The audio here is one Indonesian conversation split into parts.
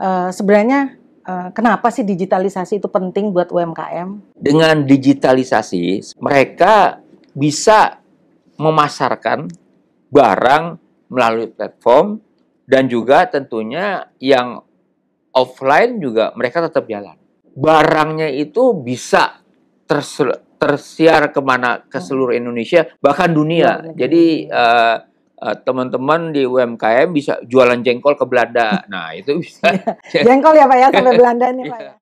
Eh, sebenarnya uh, kenapa sih digitalisasi itu penting buat UMKM? Dengan digitalisasi mereka bisa memasarkan barang melalui platform dan juga tentunya yang offline juga mereka tetap jalan. Barangnya itu bisa tersiar kemana ke hmm. seluruh Indonesia bahkan dunia. Iya, Jadi uh, Eh, teman-teman di UMKM bisa jualan jengkol ke Belanda. Nah, itu bisa. Iya. jengkol ya Pak ya sampai iya. Belanda nih Pak. Ya. Iya.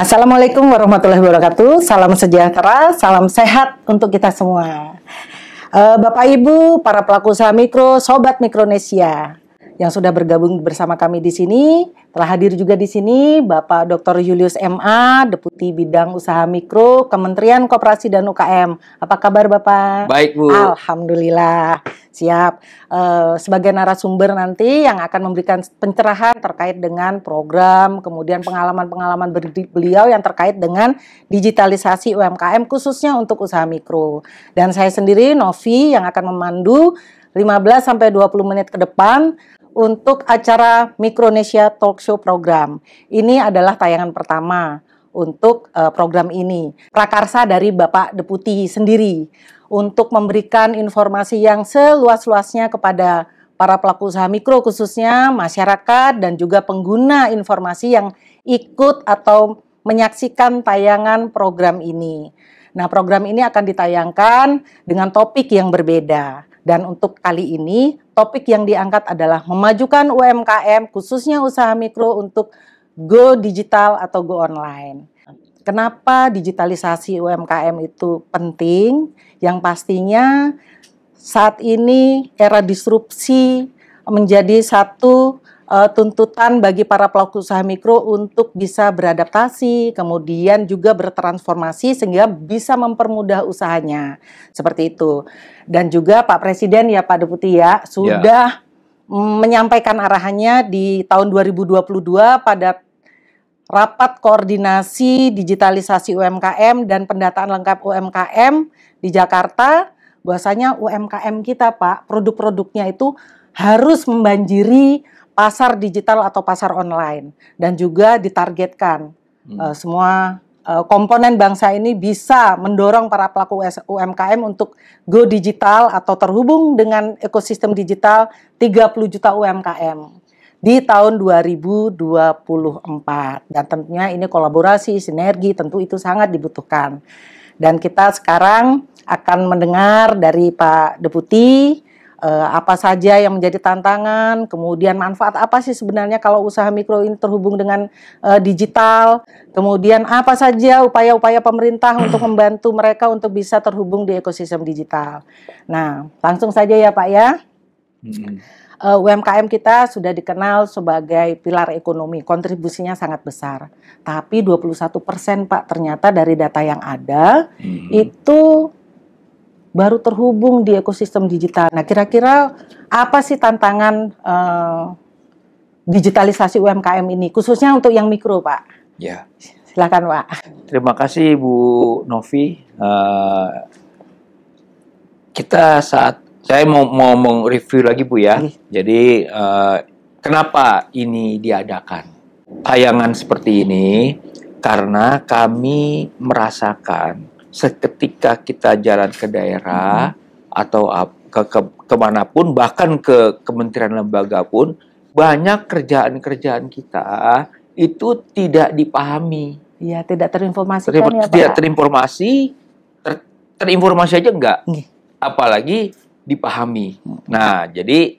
Assalamualaikum warahmatullahi wabarakatuh. Salam sejahtera, salam sehat untuk kita semua. Eh, Bapak Ibu, para pelaku usaha mikro, sobat Mikronesia yang sudah bergabung bersama kami di sini. Telah hadir juga di sini Bapak Dr. Julius MA, Deputi Bidang Usaha Mikro, Kementerian Koperasi dan UKM. Apa kabar Bapak? Baik Bu. Alhamdulillah. Siap. E, sebagai narasumber nanti yang akan memberikan pencerahan terkait dengan program, kemudian pengalaman-pengalaman beliau yang terkait dengan digitalisasi UMKM khususnya untuk usaha mikro. Dan saya sendiri Novi yang akan memandu 15 sampai 20 menit ke depan untuk acara Mikronesia Talk Show Program. Ini adalah tayangan pertama untuk uh, program ini. Prakarsa dari Bapak Deputi sendiri untuk memberikan informasi yang seluas-luasnya kepada para pelaku usaha mikro khususnya masyarakat dan juga pengguna informasi yang ikut atau menyaksikan tayangan program ini. Nah, program ini akan ditayangkan dengan topik yang berbeda. Dan untuk kali ini topik yang diangkat adalah memajukan UMKM khususnya usaha mikro untuk go digital atau go online. Kenapa digitalisasi UMKM itu penting? Yang pastinya saat ini era disrupsi menjadi satu uh, tuntutan bagi para pelaku usaha mikro untuk bisa beradaptasi, kemudian juga bertransformasi sehingga bisa mempermudah usahanya. Seperti itu. Dan juga Pak Presiden ya Pak Deputi ya, ya. sudah yeah. menyampaikan arahannya di tahun 2022 pada Rapat Koordinasi Digitalisasi UMKM dan Pendataan Lengkap UMKM di Jakarta, bahwasanya UMKM kita Pak, produk-produknya itu harus membanjiri pasar digital atau pasar online dan juga ditargetkan hmm. uh, semua uh, komponen bangsa ini bisa mendorong para pelaku UMKM untuk go digital atau terhubung dengan ekosistem digital 30 juta UMKM di tahun 2024 dan tentunya ini kolaborasi sinergi tentu itu sangat dibutuhkan dan kita sekarang akan mendengar dari Pak Deputi Eh, apa saja yang menjadi tantangan, kemudian manfaat apa sih sebenarnya kalau usaha mikro ini terhubung dengan uh, digital, kemudian apa saja upaya-upaya pemerintah untuk membantu mereka untuk bisa terhubung di ekosistem digital. Nah, langsung saja ya Pak ya. Uh, eh, UMKM kita sudah dikenal sebagai pilar ekonomi, kontribusinya sangat besar. Tapi 21% persen Pak ternyata dari data yang ada hmm. itu baru terhubung di ekosistem digital. Nah, kira-kira apa sih tantangan uh, digitalisasi UMKM ini, khususnya untuk yang mikro, Pak? Ya. Silakan, Pak. Terima kasih, Bu Novi. Uh, kita saat saya mau mau, lagi, Bu ya. Jadi uh, kenapa ini diadakan? Tayangan seperti ini karena kami merasakan seketika kita jalan ke daerah hmm. atau ke, ke kemanapun bahkan ke kementerian lembaga pun banyak kerjaan-kerjaan kita itu tidak dipahami. Iya, tidak terinformasi. Kan ya, Terinfor ya, tidak terinformasi, ter, terinformasi aja enggak. Apalagi dipahami. Hmm. Nah, jadi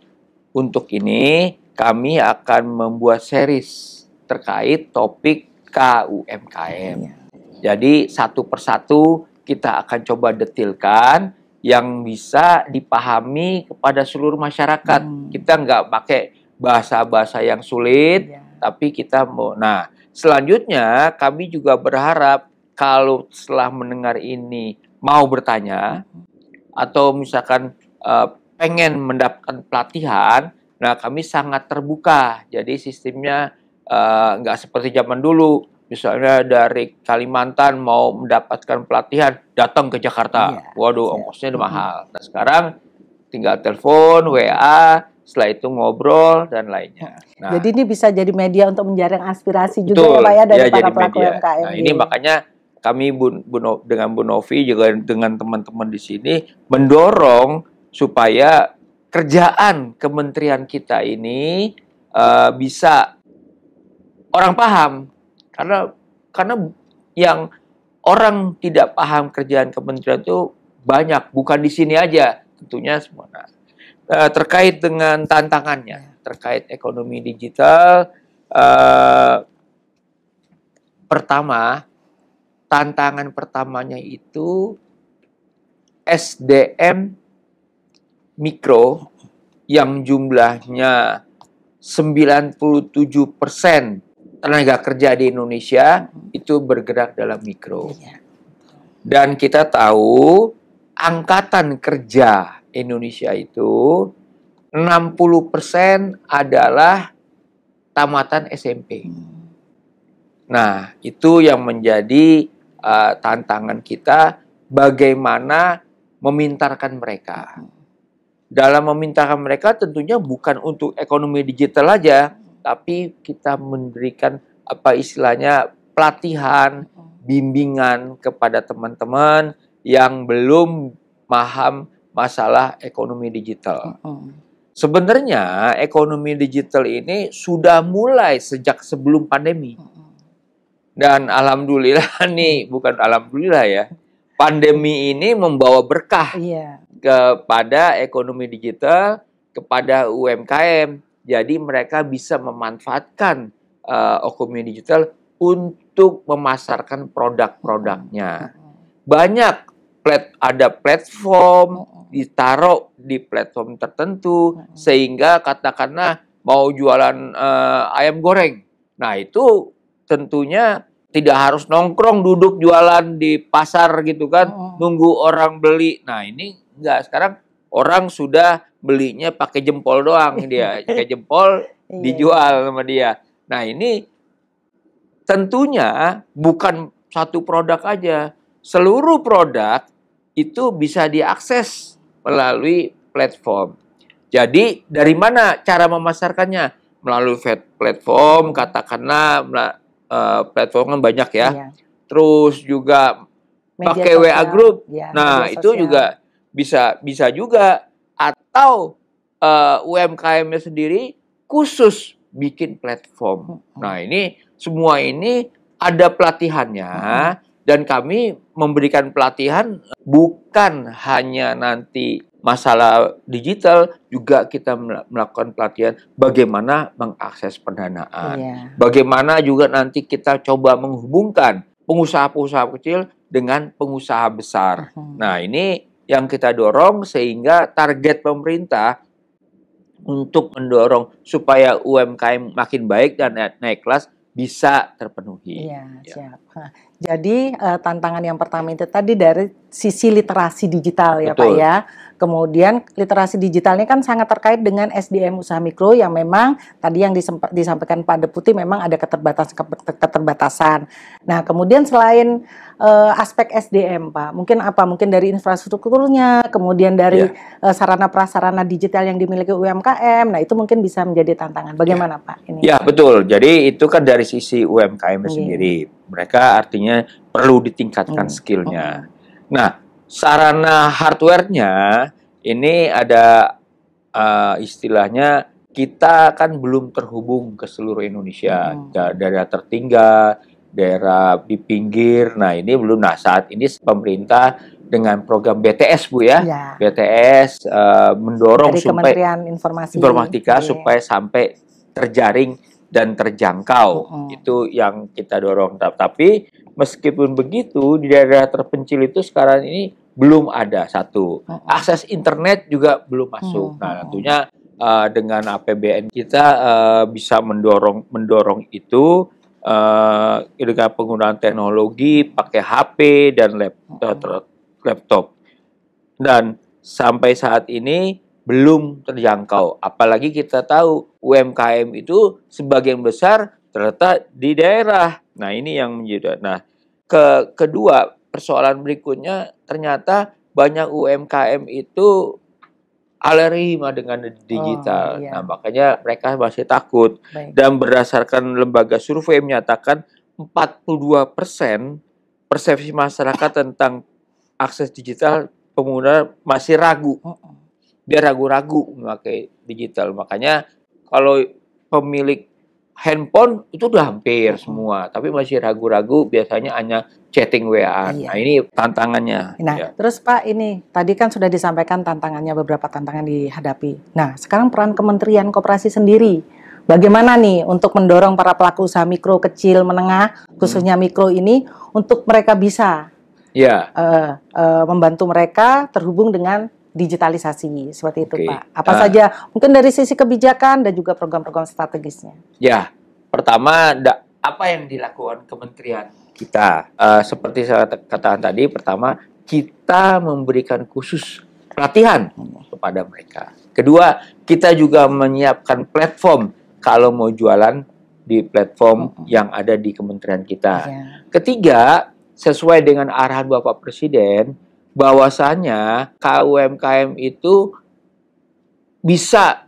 untuk ini kami akan membuat series terkait topik KUMKM. Iya. Jadi satu persatu kita akan coba detilkan yang bisa dipahami kepada seluruh masyarakat. Hmm. Kita nggak pakai bahasa-bahasa yang sulit, ya. tapi kita mau. Nah, selanjutnya kami juga berharap kalau setelah mendengar ini mau bertanya hmm. atau misalkan uh, pengen mendapatkan pelatihan, nah kami sangat terbuka. Jadi sistemnya eh, nggak uh, seperti zaman dulu misalnya dari Kalimantan mau mendapatkan pelatihan datang ke Jakarta. Yeah. Waduh, ongkosnya yeah. mahal. Nah, sekarang tinggal telepon, WA, setelah itu ngobrol dan lainnya. Iya. Nah, jadi ini bisa jadi media untuk menjaring aspirasi juga ya Pak ya dari ya, para pelaku media. UMKM. Nah, ini makanya kami Bu, Bu, dengan Bu Novi juga dengan teman-teman di sini mendorong supaya kerjaan kementerian kita ini uh, bisa orang paham karena karena yang orang tidak paham kerjaan kementerian itu banyak, bukan di sini aja tentunya semua. Nah, terkait dengan tantangannya, ya. terkait ekonomi digital, eh, pertama tantangan pertamanya itu SDM mikro yang jumlahnya 97% persen tenaga kerja di Indonesia itu bergerak dalam mikro. Iya. Dan kita tahu angkatan kerja Indonesia itu 60% adalah tamatan SMP. Hmm. Nah, itu yang menjadi uh, tantangan kita bagaimana memintarkan mereka. Hmm. Dalam memintarkan mereka tentunya bukan untuk ekonomi digital aja, tapi kita memberikan apa istilahnya pelatihan, mm-hmm. bimbingan kepada teman-teman yang belum paham masalah ekonomi digital. Mm-hmm. Sebenarnya ekonomi digital ini sudah mulai sejak sebelum pandemi. Mm-hmm. Dan alhamdulillah nih, bukan alhamdulillah ya, pandemi ini membawa berkah iya. kepada ekonomi digital, kepada UMKM, jadi mereka bisa memanfaatkan uh, Okumi Digital untuk memasarkan produk-produknya. Mm-hmm. Banyak plat ada platform mm-hmm. ditaruh di platform tertentu mm-hmm. sehingga katakanlah mau jualan uh, ayam goreng. Nah, itu tentunya tidak harus nongkrong duduk jualan di pasar gitu kan, nunggu orang beli. Nah, ini enggak sekarang orang sudah belinya pakai jempol doang dia pakai jempol iya. dijual sama dia nah ini tentunya bukan satu produk aja seluruh produk itu bisa diakses melalui platform jadi dari mana cara memasarkannya melalui platform katakanlah uh, platform kan banyak ya iya. terus juga pakai WA group ya, nah itu juga bisa bisa juga atau uh, eh, UMKM-nya sendiri khusus bikin platform. Hmm, hmm. Nah, ini semua ini ada pelatihannya hmm, dan kami memberikan pelatihan bukan hanya nanti masalah digital juga kita melakukan pelatihan bagaimana mengakses pendanaan. Iya. Bagaimana juga nanti kita coba menghubungkan pengusaha-pengusaha kecil dengan pengusaha besar. Nah, ini yang kita dorong sehingga target pemerintah untuk mendorong supaya UMKM makin baik dan naik kelas bisa terpenuhi. Iya, ya. siap. Jadi uh, tantangan yang pertama itu tadi dari sisi literasi digital ya Betul. Pak ya. Kemudian literasi digitalnya kan sangat terkait dengan SDM usaha mikro yang memang tadi yang disampaikan Pak Deputi memang ada keterbatasan keterbatasan. Nah, kemudian selain uh, aspek SDM Pak, mungkin apa? Mungkin dari infrastrukturnya, kemudian dari yeah. Ya. uh, sarana prasarana digital yang dimiliki UMKM. Nah, itu mungkin bisa menjadi tantangan. Bagaimana yeah. Pak ini? Ya, betul. Jadi itu kan dari sisi UMKM yeah. sendiri mereka artinya perlu ditingkatkan hmm. skillnya. Okay. Oh. Nah, sarana hardware-nya ini ada uh, istilahnya kita kan belum terhubung ke seluruh Indonesia. hmm. Da daerah tertinggal, daerah di pinggir. Nah, ini belum. Nah, saat ini pemerintah dengan program BTS Bu ya, ya. BTS uh, eh, mendorong Dari supaya Kementerian Informasi Informatika yeah. supaya sampai terjaring dan terjangkau. -hmm. Itu yang kita dorong. Tapi meskipun begitu di daerah terpencil itu sekarang ini belum ada satu. -hmm. Akses internet juga belum masuk. -hmm. Nah, tentunya uh, dengan APBN kita uh, bisa mendorong mendorong itu uh, dengan penggunaan teknologi pakai HP dan laptop, laptop. Dan sampai saat ini belum terjangkau. Apalagi kita tahu UMKM itu sebagian besar terletak di daerah. Nah, ini yang menjadi. Nah, ke kedua persoalan berikutnya ternyata banyak UMKM itu alerima dengan digital. Oh, iya. Nah, makanya mereka masih takut. Baik. Dan berdasarkan lembaga survei menyatakan 42% persepsi masyarakat tentang akses digital pengguna masih ragu dia ragu-ragu memakai digital. Makanya kalau pemilik handphone itu udah hampir semua, tapi masih ragu-ragu biasanya hanya chatting WA. Nah, iya. Nah, ini tantangannya. Nah, ya. terus Pak ini tadi kan sudah disampaikan tantangannya beberapa tantangan dihadapi. Nah, sekarang peran Kementerian Koperasi sendiri Bagaimana nih untuk mendorong para pelaku usaha mikro, kecil, menengah, khususnya mikro ini untuk mereka bisa yeah. Iya. uh, eh, uh, membantu mereka terhubung dengan digitalisasi seperti itu okay. Pak. Apa uh, saja mungkin dari sisi kebijakan dan juga program-program strategisnya? Ya, pertama da, apa yang dilakukan kementerian kita? Uh, seperti saya katakan tadi, pertama kita memberikan khusus pelatihan kepada mereka. Kedua, kita juga menyiapkan platform kalau mau jualan di platform yang ada di kementerian kita. Yeah. Ketiga, sesuai dengan arahan Bapak Presiden, bahwasannya KUMKM itu bisa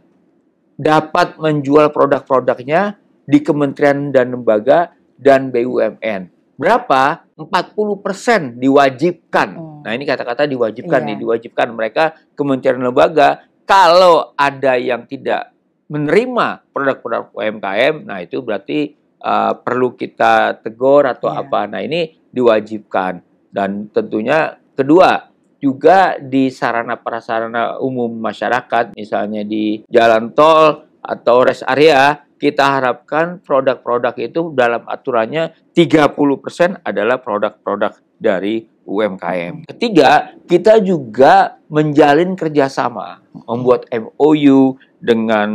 dapat menjual produk-produknya di kementerian dan lembaga dan BUMN. Berapa? 40% diwajibkan. Hmm. Nah, ini kata-kata diwajibkan yeah. nih, diwajibkan mereka kementerian lembaga kalau ada yang tidak menerima produk-produk UMKM, nah itu berarti uh, perlu kita tegur atau yeah. apa. Nah, ini diwajibkan dan tentunya Kedua, juga di sarana prasarana umum masyarakat, misalnya di jalan tol atau rest area, kita harapkan produk-produk itu dalam aturannya 30% adalah produk-produk dari UMKM. Ketiga, kita juga menjalin kerjasama, membuat MOU dengan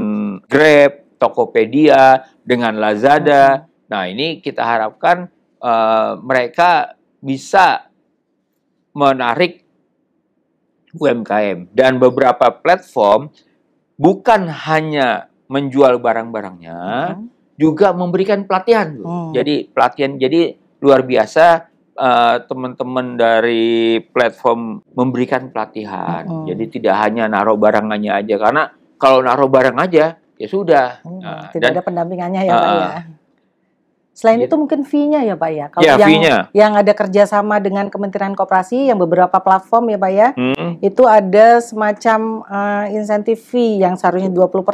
Grab, Tokopedia, dengan Lazada. Nah ini kita harapkan uh, mereka bisa menarik UMKM dan beberapa platform bukan hanya menjual barang-barangnya -huh. Mm-hmm. juga memberikan pelatihan -huh. Oh. jadi pelatihan jadi luar biasa eh, teman-teman uh, dari platform memberikan pelatihan -huh. Mm-hmm. jadi tidak hanya naruh barangannya aja karena kalau naruh barang aja ya sudah -huh. Oh, nah, tidak dan, ada pendampingannya ya uh, pak ah, ya Selain yeah. itu mungkin fee-nya ya Pak ya? Kalau yeah, yang, yang ada kerjasama dengan Kementerian Kooperasi, yang beberapa platform ya Pak ya, hmm. itu ada semacam uh, insentif fee yang seharusnya 20%,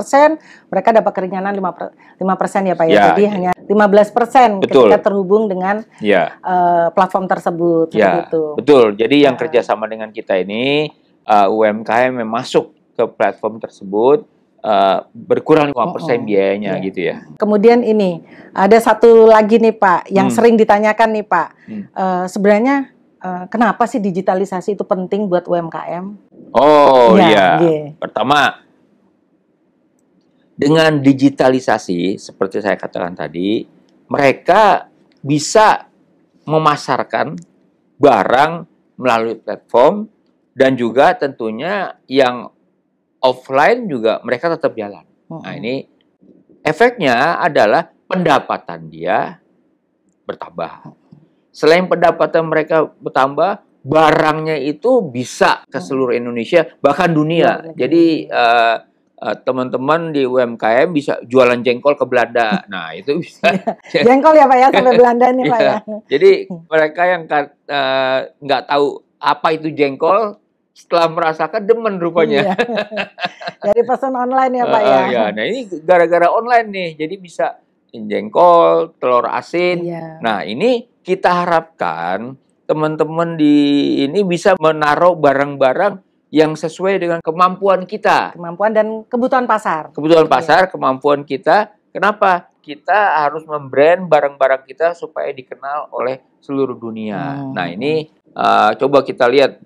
mereka dapat keringanan 5%, 5% ya Pak ya? Yeah, Jadi yeah. hanya 15% betul. ketika terhubung dengan yeah. Ya. uh, platform tersebut. yeah. Ya, gitu. betul. Jadi yang ya. kerjasama dengan kita ini, uh, eh, UMKM yang masuk ke platform tersebut, Eh, berkurang 5% oh, oh. biayanya yeah. gitu ya. Kemudian ini ada satu lagi nih Pak yang hmm. sering ditanyakan nih Pak. Hmm. Uh, sebenarnya uh, kenapa sih digitalisasi itu penting buat UMKM? Oh Yeah. Iya. iya. Pertama dengan digitalisasi seperti saya katakan tadi, mereka bisa memasarkan barang melalui platform dan juga tentunya yang offline juga mereka tetap jalan. Oh. Nah ini efeknya adalah pendapatan dia bertambah. Selain pendapatan mereka bertambah, barangnya itu bisa ke seluruh Indonesia bahkan dunia. Iya, Jadi uh, uh, teman-teman di UMKM bisa jualan jengkol ke Belanda. Nah, itu bisa. Iya. jengkol ya Pak ya sampai Belanda nih Pak ya. Iya. Jadi mm. mereka yang eh, nggak uh, tahu apa itu jengkol setelah merasakan demen rupanya. Iya. Dari pesan online ya Pak uh, ya. ya. Nah ini gara-gara online nih, jadi bisa jengkol, telur asin. Iya. Nah ini kita harapkan teman-teman di ini bisa menaruh barang-barang yang sesuai dengan kemampuan kita. Kemampuan dan kebutuhan pasar. Kebutuhan iya. pasar, kemampuan kita. Kenapa? Kita harus membrand barang-barang kita supaya dikenal oleh seluruh dunia. Hmm. Nah ini uh, coba kita lihat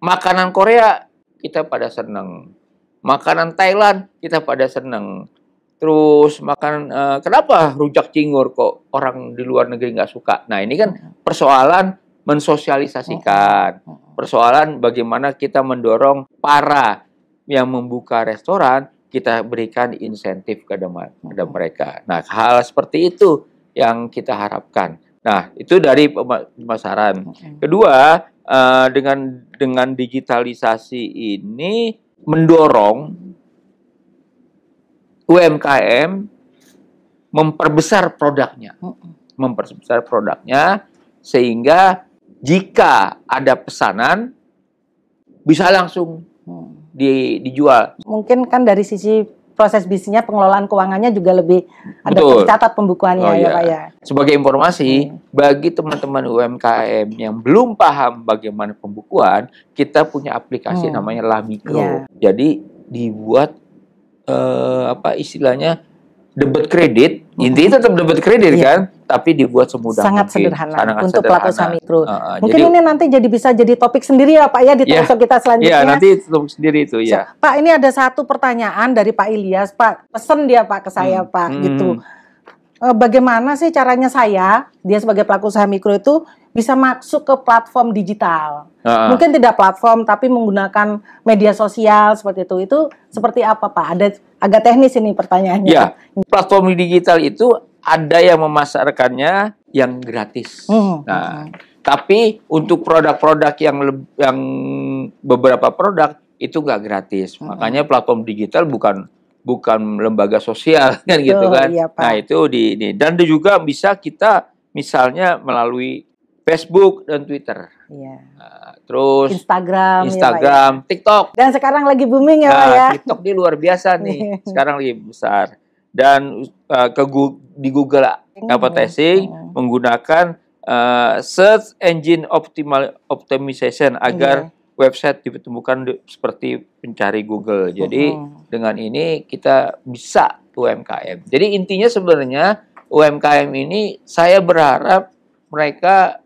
Makanan Korea kita pada seneng. Makanan Thailand kita pada seneng. Terus makan, eh, kenapa rujak cingur kok orang di luar negeri nggak suka? Nah ini kan persoalan mensosialisasikan, persoalan bagaimana kita mendorong para yang membuka restoran kita berikan insentif kepada mereka. Nah hal seperti itu yang kita harapkan. Nah, itu dari pemasaran. Kedua, Eh, dengan dengan digitalisasi ini mendorong UMKM memperbesar produknya, memperbesar produknya sehingga jika ada pesanan bisa langsung hmm. di, dijual. Mungkin kan dari sisi proses bisnisnya, pengelolaan keuangannya juga lebih ada tercatat pembukuannya oh, ya, iya. Pak ya. Sebagai informasi, hmm. bagi teman-teman UMKM yang belum paham bagaimana pembukuan, kita punya aplikasi hmm. namanya Lamigo Yeah. Iya. Jadi dibuat eh, apa istilahnya debit kredit, intinya tetap debit kredit yeah. kan, tapi dibuat semudah sangat mungkin. sederhana sangat untuk pelaku usaha mikro. Uh, uh, mungkin jadi, ini nanti jadi bisa jadi topik sendiri ya Pak ya di yeah, kita selanjutnya. yeah, nanti topik sendiri itu ya. Yeah. Pak, ini ada satu pertanyaan dari Pak Ilyas, Pak. Pesen dia Pak ke saya, hmm. Pak, gitu. hmm. gitu. bagaimana sih caranya saya, dia sebagai pelaku usaha mikro itu bisa masuk ke platform digital? uh. Mungkin tidak platform tapi menggunakan media sosial seperti itu. Itu seperti apa, Pak? Ada agak teknis ini pertanyaannya. Ya, platform digital itu ada yang memasarkannya yang gratis. Hmm. Nah, hmm. tapi untuk produk-produk yang yang beberapa produk itu nggak gratis. Hmm. Makanya platform digital bukan bukan lembaga sosial kan gitu Betul, gitu kan. Iya, Pak. Nah, itu di ini dan juga bisa kita misalnya melalui Facebook dan Twitter. Iya. Uh, terus Instagram, Instagram, ya, Pak, ya. TikTok. Dan sekarang lagi booming ya, Pak nah, ya. TikTok ini luar biasa nih. sekarang lagi besar. Dan uh, ke di Google hmm. advertising hmm. menggunakan uh, search engine optimal optimization agar yeah. website ditemukan seperti pencari Google. Jadi hmm. dengan ini kita bisa UMKM. Jadi intinya sebenarnya UMKM ini saya berharap mereka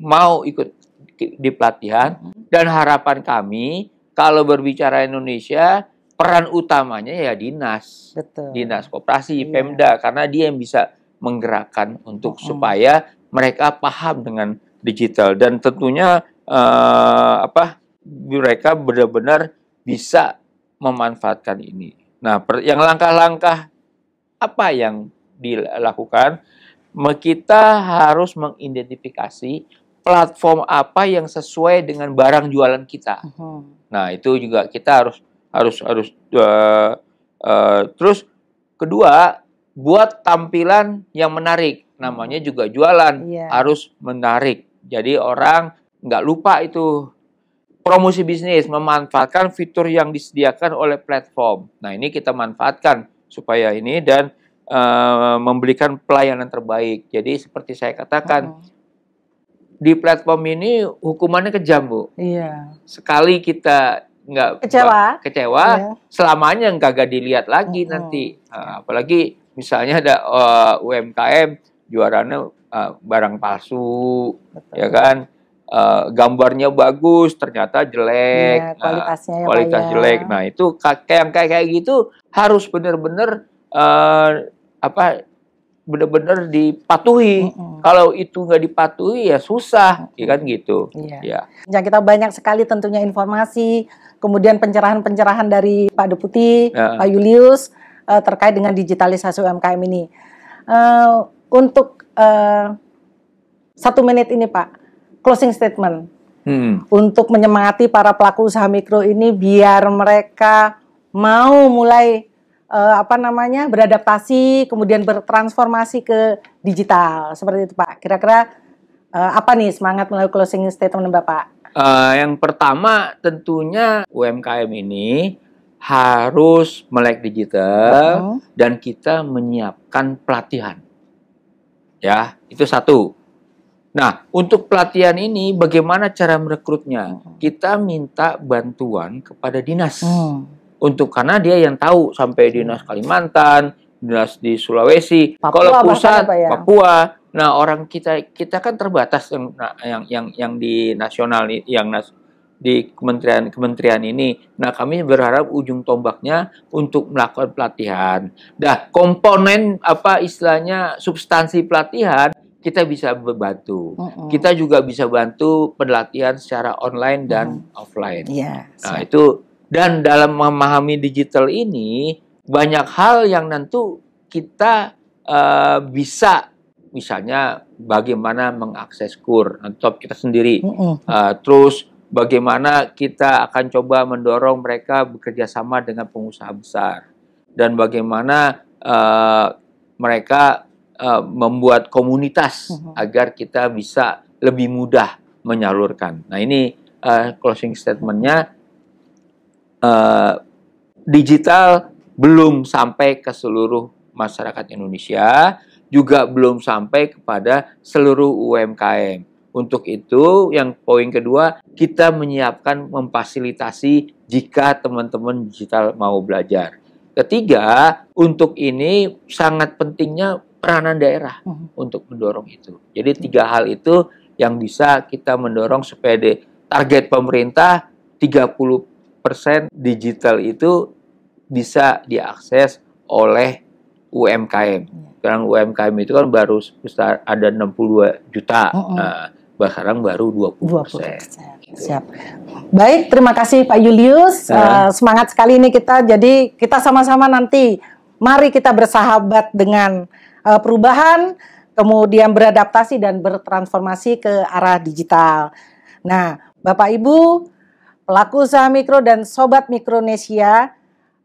mau ikut di pelatihan hmm. dan harapan kami kalau berbicara Indonesia peran utamanya ya dinas, Betul. dinas kooperasi iya. Pemda karena dia yang bisa menggerakkan untuk mm -hmm. supaya mereka paham dengan digital dan tentunya uh, apa mereka benar-benar bisa memanfaatkan ini. Nah, per, yang langkah-langkah apa yang dilakukan? Kita harus mengidentifikasi platform apa yang sesuai dengan barang jualan kita. Uh-huh. Nah itu juga kita harus harus harus uh, uh, terus kedua buat tampilan yang menarik namanya hmm. juga jualan yeah. harus menarik. Jadi orang nggak lupa itu promosi bisnis memanfaatkan fitur yang disediakan oleh platform. Nah ini kita manfaatkan supaya ini dan uh, memberikan pelayanan terbaik. Jadi seperti saya katakan. Uh-huh di platform ini hukumannya kejam bu. Iya. Sekali kita nggak kecewa, kecewa iya. selamanya nggak gak dilihat lagi mm -hmm. nanti. Uh, apalagi misalnya ada uh, eh, UMKM juaranya uh, eh, barang palsu, Betul. ya kan. Uh, gambarnya bagus ternyata jelek, iya, kualitasnya uh, kualitas ya. jelek. Nah itu kayak kayak kayak gitu harus benar-benar uh, apa benar-benar dipatuhi. Mm -hmm kalau itu nggak dipatuhi ya susah, ya kan gitu. Iya. Ya. kita banyak sekali tentunya informasi, kemudian pencerahan-pencerahan dari Pak Deputi, ya. Pak Julius uh, terkait dengan digitalisasi UMKM ini. Uh, untuk uh, satu menit ini Pak, closing statement hmm. untuk menyemangati para pelaku usaha mikro ini biar mereka mau mulai uh, apa namanya beradaptasi kemudian bertransformasi ke digital seperti itu Pak. Kira-kira uh, apa nih semangat melalui closing statement Bapak? Uh, yang pertama tentunya UMKM ini harus melek digital uh mm-hmm. -huh. dan kita menyiapkan pelatihan. Ya, itu satu. Nah, untuk pelatihan ini bagaimana cara merekrutnya? Mm-hmm. Kita minta bantuan kepada dinas. Hmm untuk karena dia yang tahu sampai dinas Kalimantan, dinas di Sulawesi, Papua, kalau pusat ya? Papua. Nah, orang kita kita kan terbatas yang nah, yang yang, yang di nasional yang nas, di kementerian-kementerian ini. Nah, kami berharap ujung tombaknya untuk melakukan pelatihan. Dah, komponen apa istilahnya substansi pelatihan kita bisa membantu. Mm -mm. Kita juga bisa bantu pelatihan secara online dan mm. offline. Yeah, nah, siap. itu dan dalam memahami digital ini, banyak hal yang nanti kita uh, bisa, misalnya bagaimana mengakses kur atau kita sendiri, uh, terus bagaimana kita akan coba mendorong mereka bekerja sama dengan pengusaha besar, dan bagaimana uh, mereka uh, membuat komunitas agar kita bisa lebih mudah menyalurkan. Nah ini uh, closing statementnya Eh, digital belum sampai ke seluruh masyarakat Indonesia, juga belum sampai kepada seluruh UMKM. Untuk itu, yang poin kedua, kita menyiapkan memfasilitasi jika teman-teman digital mau belajar. Ketiga, untuk ini sangat pentingnya peranan daerah mm-hmm. untuk mendorong itu. Jadi tiga hal itu yang bisa kita mendorong supaya target pemerintah 30 digital itu bisa diakses oleh UMKM. Iya. Sekarang UMKM itu kan baru ada 62 juta. Oh, oh. Nah, sekarang baru 20 persen. Gitu. Siap. Baik, terima kasih Pak Julius. Uh, semangat sekali ini kita. Jadi kita sama-sama nanti mari kita bersahabat dengan eh, perubahan, kemudian beradaptasi dan bertransformasi ke arah digital. Nah, Bapak Ibu pelaku usaha mikro dan sobat Mikronesia.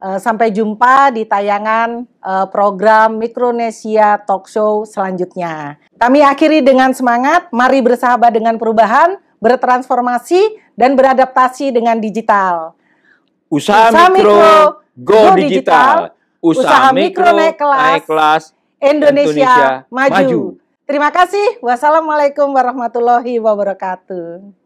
Eh, sampai jumpa di tayangan eh, program Mikronesia Talk Show selanjutnya. Kami akhiri dengan semangat, mari bersahabat dengan perubahan, bertransformasi, dan beradaptasi dengan digital. Usaha, usaha mikro, mikro, go digital. digital. Usaha, usaha mikro, naik kelas, naik kelas Indonesia, Indonesia maju. maju. Terima kasih. Wassalamualaikum warahmatullahi wabarakatuh.